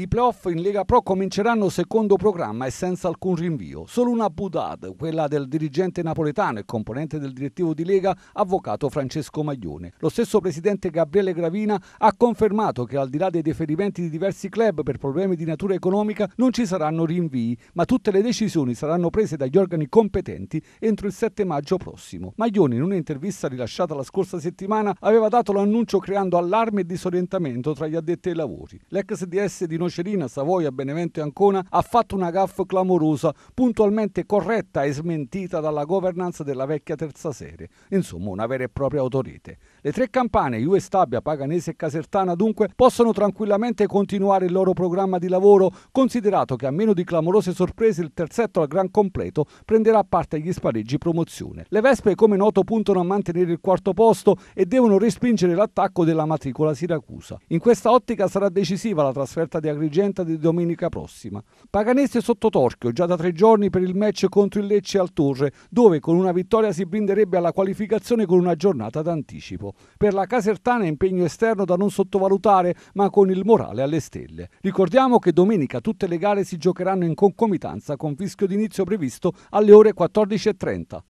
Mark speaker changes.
Speaker 1: I playoff in Lega Pro cominceranno secondo programma e senza alcun rinvio. Solo una butade, quella del dirigente napoletano e componente del direttivo di Lega, avvocato Francesco Maglione. Lo stesso presidente Gabriele Gravina ha confermato che al di là dei deferimenti di diversi club per problemi di natura economica non ci saranno rinvii, ma tutte le decisioni saranno prese dagli organi competenti entro il 7 maggio prossimo. Maglione in un'intervista rilasciata la scorsa settimana aveva dato l'annuncio creando allarme e disorientamento tra gli addetti ai lavori. L'ex DS di Noi Nocerina, Savoia, Benevento e Ancona ha fatto una gaffa clamorosa, puntualmente corretta e smentita dalla governance della vecchia terza serie, insomma una vera e propria autorete. Le tre campane, Juve Stabia, Paganese e Casertana dunque possono tranquillamente continuare il loro programma di lavoro, considerato che a meno di clamorose sorprese il terzetto al gran completo prenderà parte agli spareggi promozione. Le Vespe come noto puntano a mantenere il quarto posto e devono respingere l'attacco della matricola siracusa. In questa ottica sarà decisiva la trasferta di Agricoltura Agrigenta di domenica prossima. Paganese sotto torchio già da tre giorni per il match contro il Lecce al Torre, dove con una vittoria si brinderebbe alla qualificazione con una giornata d'anticipo. Per la Casertana impegno esterno da non sottovalutare, ma con il morale alle stelle. Ricordiamo che domenica tutte le gare si giocheranno in concomitanza con fischio d'inizio previsto alle ore 14.30.